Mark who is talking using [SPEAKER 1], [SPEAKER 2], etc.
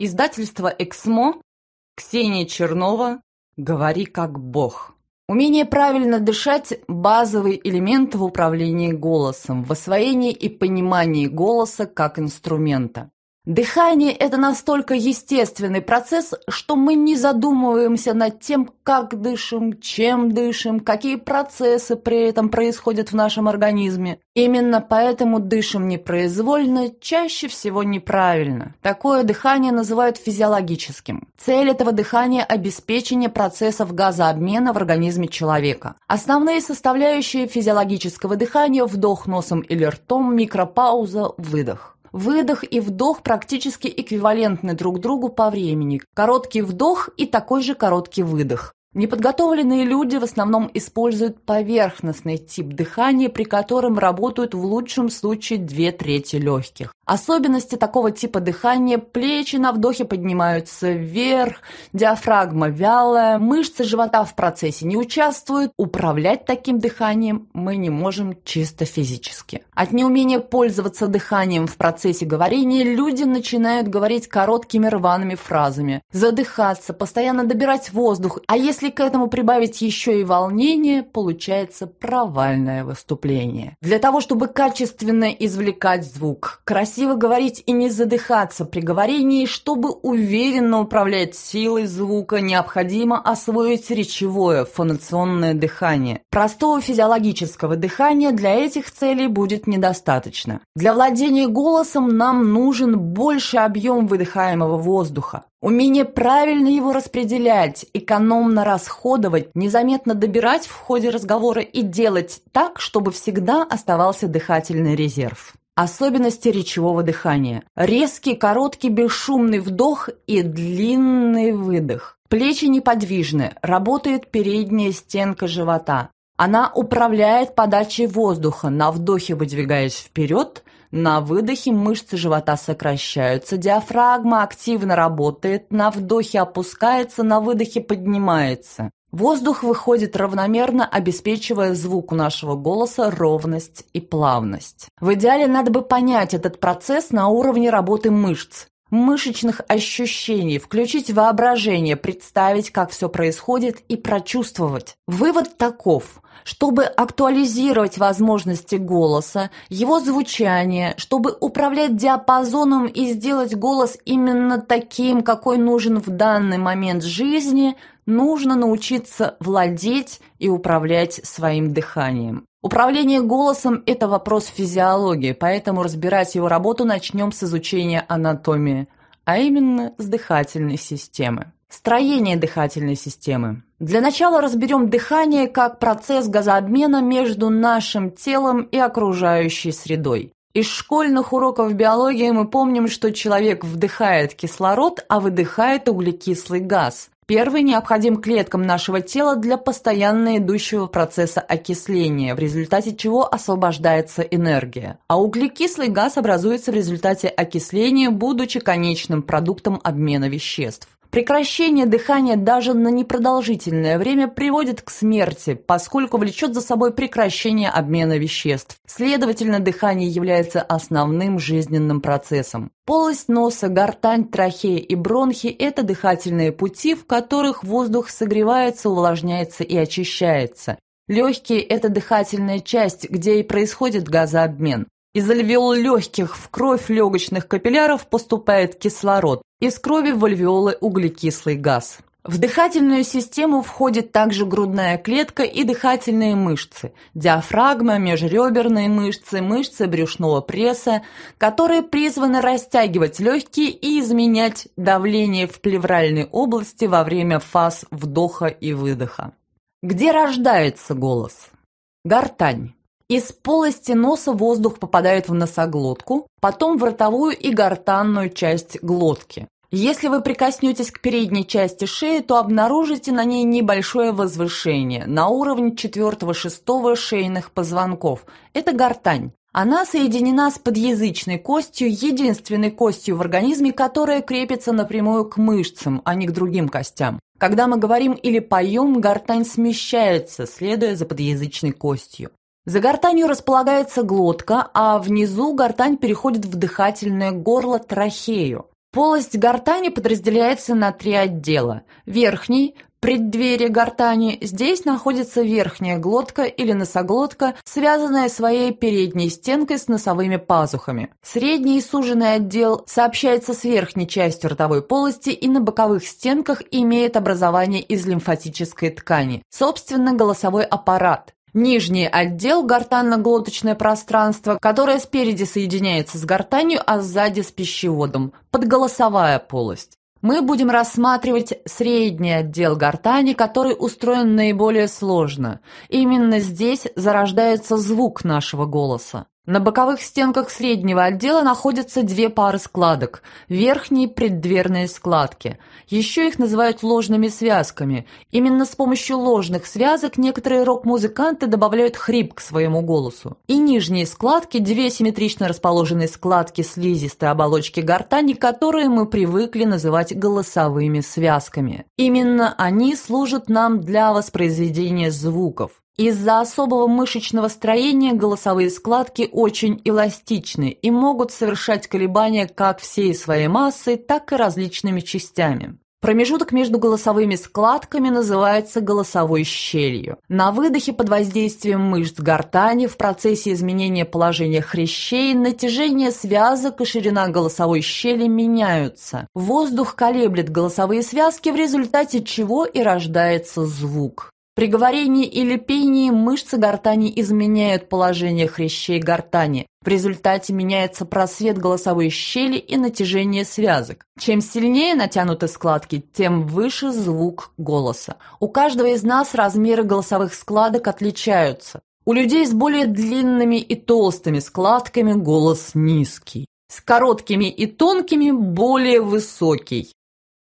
[SPEAKER 1] Издательство «Эксмо», Ксения Чернова, «Говори как Бог». Умение правильно дышать – базовый элемент в управлении голосом, в освоении и понимании голоса как инструмента. Дыхание – это настолько естественный процесс, что мы не задумываемся над тем, как дышим, чем дышим, какие процессы при этом происходят в нашем организме. Именно поэтому дышим непроизвольно, чаще всего неправильно. Такое дыхание называют физиологическим. Цель этого дыхания – обеспечение процессов газообмена в организме человека. Основные составляющие физиологического дыхания – вдох носом или ртом, микропауза, выдох. Выдох и вдох практически эквивалентны друг другу по времени. Короткий вдох и такой же короткий выдох. Неподготовленные люди в основном используют поверхностный тип дыхания, при котором работают в лучшем случае две трети легких. Особенности такого типа дыхания – плечи на вдохе поднимаются вверх, диафрагма вялая, мышцы живота в процессе не участвуют. Управлять таким дыханием мы не можем чисто физически. От неумения пользоваться дыханием в процессе говорения люди начинают говорить короткими рваными фразами, задыхаться, постоянно добирать воздух, а если если к этому прибавить еще и волнение, получается провальное выступление. Для того, чтобы качественно извлекать звук, красиво говорить и не задыхаться при говорении, чтобы уверенно управлять силой звука, необходимо освоить речевое фонационное дыхание. Простого физиологического дыхания для этих целей будет недостаточно. Для владения голосом нам нужен больше объем выдыхаемого воздуха. Умение правильно его распределять, экономно расходовать, незаметно добирать в ходе разговора и делать так, чтобы всегда оставался дыхательный резерв. Особенности речевого дыхания. Резкий, короткий, бесшумный вдох и длинный выдох. Плечи неподвижны, работает передняя стенка живота. Она управляет подачей воздуха, на вдохе выдвигаясь вперед, на выдохе мышцы живота сокращаются, диафрагма активно работает, на вдохе опускается, на выдохе поднимается. Воздух выходит равномерно, обеспечивая звуку нашего голоса ровность и плавность. В идеале надо бы понять этот процесс на уровне работы мышц мышечных ощущений, включить воображение, представить, как все происходит и прочувствовать. Вывод таков. Чтобы актуализировать возможности голоса, его звучание, чтобы управлять диапазоном и сделать голос именно таким, какой нужен в данный момент жизни – нужно научиться владеть и управлять своим дыханием. Управление голосом – это вопрос физиологии, поэтому разбирать его работу начнем с изучения анатомии, а именно с дыхательной системы. Строение дыхательной системы. Для начала разберем дыхание как процесс газообмена между нашим телом и окружающей средой. Из школьных уроков биологии мы помним, что человек вдыхает кислород, а выдыхает углекислый газ. Первый необходим клеткам нашего тела для постоянно идущего процесса окисления, в результате чего освобождается энергия. А углекислый газ образуется в результате окисления, будучи конечным продуктом обмена веществ. Прекращение дыхания даже на непродолжительное время приводит к смерти, поскольку влечет за собой прекращение обмена веществ. Следовательно, дыхание является основным жизненным процессом. Полость носа, гортань, трахея и бронхи – это дыхательные пути, в которых воздух согревается, увлажняется и очищается. Легкие – это дыхательная часть, где и происходит газообмен. Из альвеол легких в кровь легочных капилляров поступает кислород, из крови в альвеолы углекислый газ. В дыхательную систему входит также грудная клетка и дыхательные мышцы, диафрагма, межреберные мышцы, мышцы брюшного пресса, которые призваны растягивать легкие и изменять давление в плевральной области во время фаз вдоха и выдоха. Где рождается голос? Гортань. Из полости носа воздух попадает в носоглотку, потом в ротовую и гортанную часть глотки. Если вы прикоснетесь к передней части шеи, то обнаружите на ней небольшое возвышение на уровне 4-6 шейных позвонков. Это гортань. Она соединена с подъязычной костью, единственной костью в организме, которая крепится напрямую к мышцам, а не к другим костям. Когда мы говорим или поем, гортань смещается, следуя за подъязычной костью. За гортанью располагается глотка, а внизу гортань переходит в дыхательное горло трахею. Полость гортани подразделяется на три отдела. Верхний – преддверие гортани. Здесь находится верхняя глотка или носоглотка, связанная своей передней стенкой с носовыми пазухами. Средний суженный отдел сообщается с верхней частью ротовой полости и на боковых стенках имеет образование из лимфатической ткани. Собственно, голосовой аппарат. Нижний отдел – гортанно-глоточное пространство, которое спереди соединяется с гортанью, а сзади с пищеводом. Подголосовая полость. Мы будем рассматривать средний отдел гортани, который устроен наиболее сложно. Именно здесь зарождается звук нашего голоса. На боковых стенках среднего отдела находятся две пары складок – верхние преддверные складки. Еще их называют ложными связками. Именно с помощью ложных связок некоторые рок-музыканты добавляют хрип к своему голосу. И нижние складки – две симметрично расположенные складки слизистой оболочки гортани, которые мы привыкли называть голосовыми связками. Именно они служат нам для воспроизведения звуков. Из-за особого мышечного строения голосовые складки очень эластичны и могут совершать колебания как всей своей массой, так и различными частями. Промежуток между голосовыми складками называется голосовой щелью. На выдохе под воздействием мышц гортани в процессе изменения положения хрящей натяжение связок и ширина голосовой щели меняются. Воздух колеблет голосовые связки, в результате чего и рождается звук. При говорении или пении мышцы гортани изменяют положение хрящей гортани. В результате меняется просвет голосовой щели и натяжение связок. Чем сильнее натянуты складки, тем выше звук голоса. У каждого из нас размеры голосовых складок отличаются. У людей с более длинными и толстыми складками голос низкий. С короткими и тонкими более высокий.